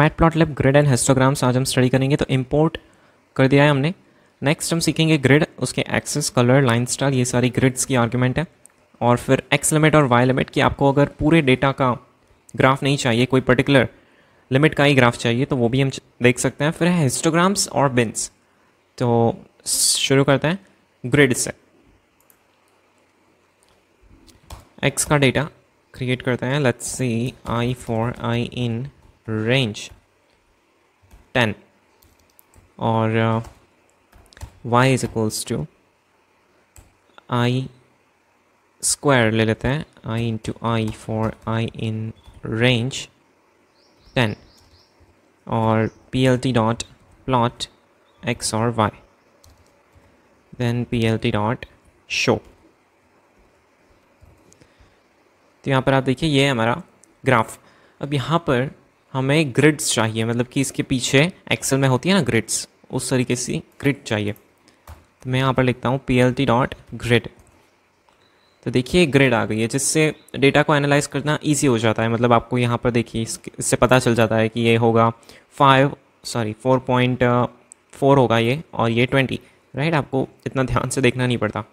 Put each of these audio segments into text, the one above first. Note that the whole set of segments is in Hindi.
Mat matplotlib grid and histograms आज हम स्टडी करेंगे तो इम्पोर्ट कर दिया है हमने नेक्स्ट हम सीखेंगे ग्रिड उसके एक्सेस कलर लाइन स्टाइल ये सारी ग्रिड्स की आर्ग्यूमेंट है और फिर एक्स लिमिट और वाई लिमिट कि आपको अगर पूरे डेटा का ग्राफ नहीं चाहिए कोई पर्टिकुलर लिमिट का ही ग्राफ चाहिए तो वो भी हम देख सकते हैं फिर है हिस्टोग्राम्स और बिन्स तो शुरू करते हैं ग्रिड से एक्स का डेटा क्रिएट करते हैं let's see I for I in range ten और Y is equals to I square ले लेते हैं I into I for I in range ten और P L T dot plot X और Y then P L T dot show तो यहाँ पर आप देखिए ये है हमारा ग्राफ अब यहाँ पर हमें ग्रिड्स चाहिए मतलब कि इसके पीछे एक्सेल में होती है ना ग्रिड्स उस तरीके से ग्रिड चाहिए तो मैं यहाँ पर लिखता हूँ P L T dot grid तो देखिए ग्रिड आ गई है जिससे डेटा को एनालाइज करना इजी हो जाता है मतलब आपको यहाँ पर देखिए इससे पता चल जाता है कि ये होगा five sorry four point four होगा ये और ये ट्वेंटी राइट आपको इतना ध्यान से देखना नहीं पड़ता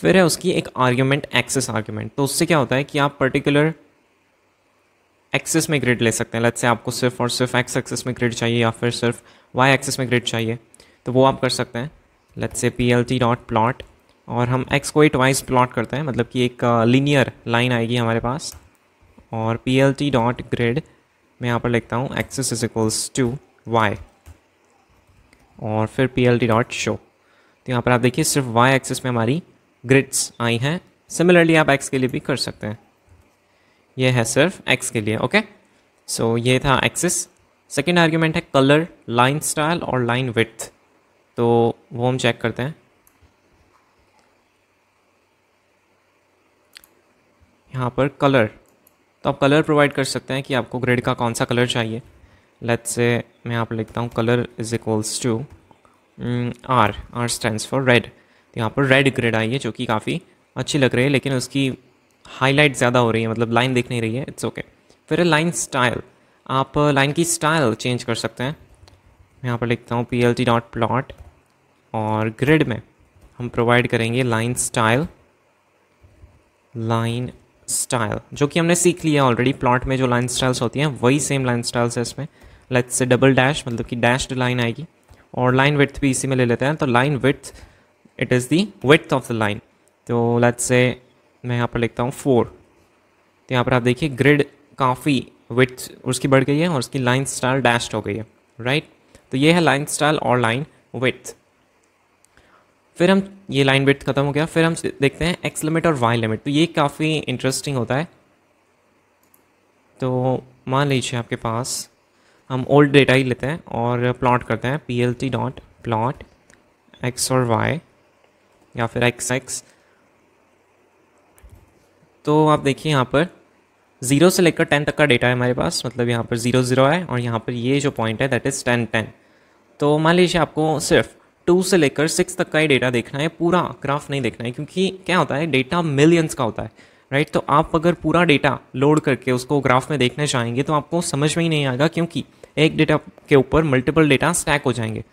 फिर है उसकी एक आर्ग्यूमेंट एक्सेस आर्ग्यूमेंट तो उससे क्या होता है कि आप पर्टिकुलर एक्सेस में ग्रेड ले सकते हैं लेट्स से आपको सिर्फ और सिर्फ एक्स एक्सेस में ग्रेड चाहिए या फिर सिर्फ वाई एक्सेस में ग्रेड चाहिए तो वो आप कर सकते हैं let's say P L T dot plot और हम एक्स को एट वाइज प्लॉट करते हैं मतलब कि एक लीनियर uh, लाइन आएगी हमारे पास और P L T dot grade मैं यहाँ पर लिखता हूँ axes is equals to Y और फिर P L T dot show तो यहाँ पर आप देखिए सिर्फ वाई एक्सेस में हमारी ग्रिड्स आई हैं सिमिलरली आप एक्स के लिए भी कर सकते हैं ये है सिर्फ एक्स के लिए ओके सो so, ये था एक्सिस सेकेंड आर्ग्यूमेंट है कलर लाइन स्टाइल और लाइन विथ तो वो हम चेक करते हैं यहाँ पर कलर तो आप कलर प्रोवाइड कर सकते हैं कि आपको ग्रेड का कौन सा कलर चाहिए लेट्स से मैं यहाँ पर लिखता हूँ colour is equals to R R stand for red तो यहाँ पर रेड ग्रेड आई है जो कि काफ़ी अच्छी लग रही है लेकिन उसकी हाईलाइट ज़्यादा हो रही है मतलब लाइन दिख नहीं रही है इट्स ओके फिर फिर लाइन स्टाइल आप लाइन uh, की स्टाइल चेंज कर सकते हैं मैं यहाँ पर लिखता हूँ P L T dot plot और ग्रिड में हम प्रोवाइड करेंगे लाइन स्टाइल लाइन स्टाइल जो कि हमने सीख लिया ऑलरेडी प्लॉट में जो लाइन स्टाइल्स होती हैं वही सेम लाइन स्टाइल्स है इसमें लेट्स से डबल डैश मतलब कि डैश्ड लाइन आएगी और लाइन विथ भी इसी में ले लेते हैं तो line width it is the width of the line तो लेट्स से मैं यहाँ पर लिखता हूँ फोर तो यहाँ पर आप देखिए ग्रिड काफ़ी विथ उसकी बढ़ गई है और उसकी लाइन स्टाइल डैश्ड हो गई है राइट तो ये है लाइन स्टाइल और लाइन विथ फिर हम ये लाइन विथ खत्म हो गया फिर हम देखते हैं एक्स लिमिट और वाई लिमिट तो ये काफ़ी इंटरेस्टिंग होता है तो मान लीजिए आपके पास हम ओल्ड डेटा ही लेते हैं और प्लॉट करते हैं P L T dot plot X और वाई या फिर एक्स एक्स तो आप देखिए यहाँ पर ज़ीरो से लेकर टेन तक का डेटा है हमारे पास मतलब यहाँ पर ज़ीरो ज़ीरो है और यहाँ पर ये जो पॉइंट है दैट इज़ टेन टेन तो मान लीजिए आपको सिर्फ टू से लेकर सिक्स तक का ही डेटा देखना है पूरा ग्राफ नहीं देखना है क्योंकि क्या होता है डेटा मिलियंस का होता है राइट तो आप अगर पूरा डेटा लोड करके उसको ग्राफ में देखना चाहेंगे तो आपको समझ में ही नहीं आएगा क्योंकि एक डेटा के ऊपर मल्टीपल डेटा स्टैक हो जाएंगे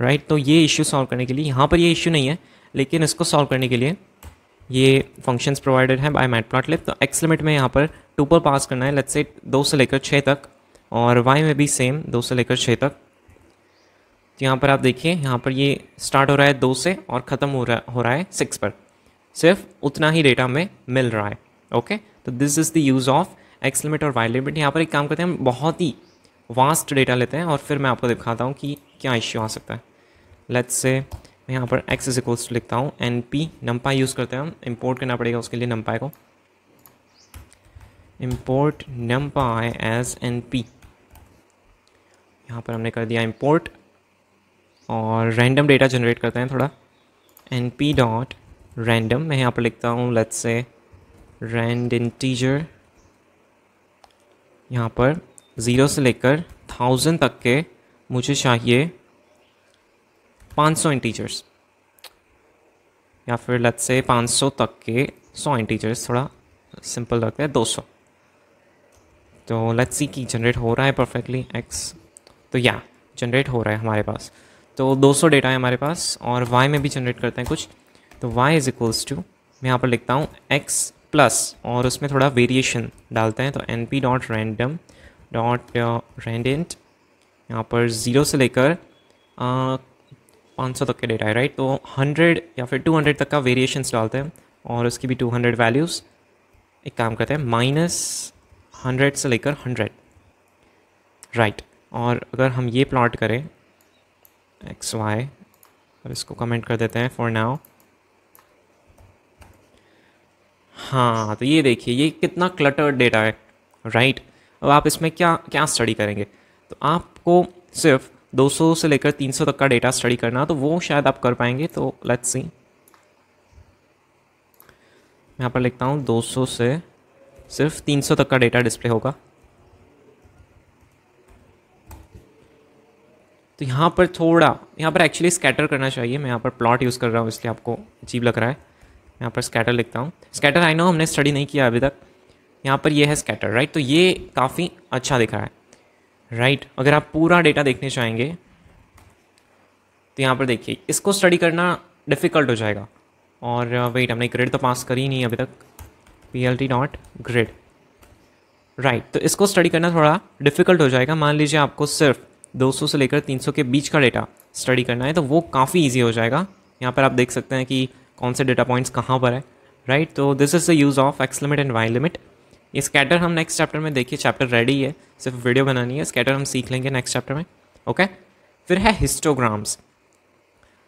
राइट तो ये इश्यू सॉल्व करने के लिए यहाँ पर ये इश्यू नहीं है लेकिन इसको सॉल्व करने के लिए ये फंक्शंस प्रोवाइडेड हैं बाय मैटप्लॉटलिब तो एक्स लिमिट में यहाँ पर टू पर पास करना है लेट्स से दो से लेकर छः तक और वाई में भी सेम दो से लेकर छः तक तो यहाँ पर आप देखिए यहाँ पर ये स्टार्ट हो रहा है दो से और ख़त्म हो रहा हो रहा है सिक्स पर सिर्फ उतना ही डेटा हमें मिल रहा है ओके तो this is the use of X limit और वाई लिमिट यहाँ पर एक काम करते हैं हम बहुत ही वास्ट डेटा लेते हैं और फिर मैं आपको दिखाता हूँ कि क्या इश्यू आ सकता है लेट्स से मैं यहाँ पर एक्स इज इक्वल्स टू लिखता हूँ एन पी नम्पा यूज़ करते हैं हम इम्पोर्ट करना पड़ेगा उसके लिए नम्पा को import numpy as N P यहाँ पर हमने कर दिया इम्पोर्ट और रैंडम डेटा जनरेट करते हैं थोड़ा एन पी डॉट रैंडम मैं यहाँ पर लिखता हूँ लेट्स से रैंड इंटीजर यहाँ पर ज़ीरो से लेकर थाउजेंड तक के मुझे चाहिए पाँच सौ इंटीजर्स या फिर लत से पाँच सौ तक के सौ इंटीजर्स थोड़ा सिंपल रखते हैं दो सौ तो लेट्स सी कि जनरेट हो रहा है परफेक्टली एक्स तो या जनरेट हो रहा है हमारे पास तो 200 डेटा है हमारे पास और वाई में भी जनरेट करते हैं कुछ तो वाई इज इक्वल्स टू मैं यहाँ पर लिखता हूँ एक्स प्लस और उसमें थोड़ा वेरिएशन डालते हैं तो N P dot random dot randint यहाँ पर ज़ीरो से लेकर uh, सौ तक के डेटा है राइट तो हंड्रेड या फिर हंड्रेड तक का वेरिएशंस डालते हैं और उसकी भी हंड्रेड वैल्यूज़ एक काम करते हैं माइनस हंड्रेड से लेकर हंड्रेड राइट right. और अगर हम ये प्लॉट करें एक्स वाई और इसको कमेंट कर देते हैं फॉर नाउ हाँ तो ये देखिए ये कितना क्लटर्ड डेटा है राइट right. अब आप इसमें क्या क्या स्टडी करेंगे तो आपको सिर्फ 200 से लेकर 300 तक का डेटा स्टडी करना तो वो शायद आप कर पाएंगे तो लेट्स सी यहाँ पर लिखता हूँ 200 से सिर्फ 300 तक का डेटा डिस्प्ले होगा तो यहाँ पर थोड़ा यहाँ पर एक्चुअली स्कैटर करना चाहिए मैं यहाँ पर प्लॉट यूज़ कर रहा हूँ इसलिए आपको अजीब लग रहा है यहाँ पर स्कैटर लिखता हूँ स्कैटर आई नो हमने स्टडी नहीं किया अभी तक यहाँ पर ये यह है स्कैटर राइट तो ये काफ़ी अच्छा दिख रहा है राइट right? अगर आप पूरा डेटा देखने चाहेंगे तो यहाँ पर देखिए इसको स्टडी करना डिफ़िकल्ट हो जाएगा और वेट uh, हमने ग्रेड तो पास करी नहीं अभी तक P L T dot grade right तो इसको स्टडी करना थोड़ा डिफ़िकल्ट हो जाएगा मान लीजिए आपको सिर्फ 200 से लेकर 300 के बीच का डेटा स्टडी करना है तो वो काफ़ी ईजी हो जाएगा यहाँ पर आप देख सकते हैं कि कौन से डेटा पॉइंट्स कहाँ पर है राइट तो this is the use of X limit and Y limit ये स्कैटर हम नेक्स्ट चैप्टर में देखिए चैप्टर रेडी है सिर्फ वीडियो बनानी है स्कैटर हम सीख लेंगे नेक्स्ट चैप्टर में ओके फिर है हिस्टोग्राम्स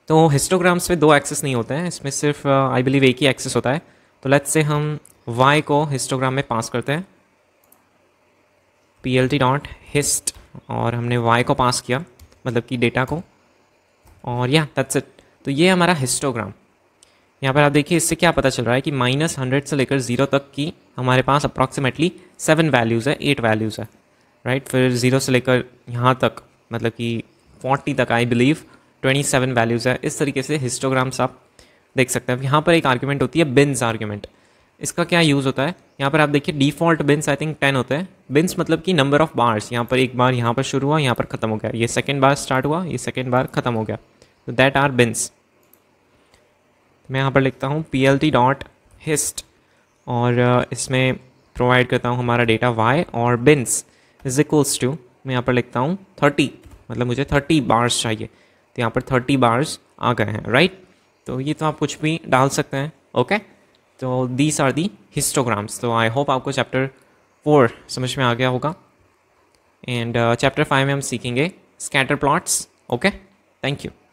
तो हिस्टोग्राम्स पे दो एक्सेस नहीं होते हैं इसमें सिर्फ आई uh, बिलीव एक ही एक्सेस होता है तो लेट्स से हम वाई को हिस्टोग्राम में पास करते हैं P L T dot hist और हमने वाई को पास किया मतलब कि डेटा को और या दैट्स इट तो ये हमारा हिस्टोग्राम यहाँ पर आप देखिए इससे क्या पता चल रहा है कि माइनस हंड्रेड से लेकर ज़ीरो तक की हमारे पास अप्रॉक्सीमेटली सेवन वैल्यूज़ है एट वैल्यूज़ है राइट फिर ज़ीरो से लेकर यहाँ तक मतलब कि फोर्टी तक I believe twenty seven values है इस तरीके से हिस्टोग्राम्स आप देख सकते हैं यहाँ पर एक आर्ग्यूमेंट होती है बिन्स आर्ग्यूमेंट इसका क्या यूज़ होता है यहाँ पर आप देखिए default bins I think ten होते हैं बिन्स मतलब कि नंबर ऑफ बार्स यहाँ पर एक बार यहाँ पर शुरू हुआ यहाँ पर ख़त्म हो गया ये सेकेंड बार स्टार्ट हुआ ये सेकेंड बार ख़त्म हो गया तो दैट आर बिन्स मैं यहाँ पर लिखता हूँ P L T dot hist और uh, इसमें प्रोवाइड करता हूँ हमारा डेटा वाई और बिन्स इज इक्वल्स टू मैं यहाँ पर लिखता हूँ थर्टी मतलब मुझे थर्टी बार्स चाहिए तो यहाँ पर थर्टी बार्स आ गए हैं राइट तो ये तो आप कुछ भी डाल सकते हैं ओके तो दीज आर दी हिस्टोग्राम्स तो आई होप आपको चैप्टर फोर समझ में आ गया होगा एंड चैप्टर फाइव में हम सीखेंगे scatter plots okay thank you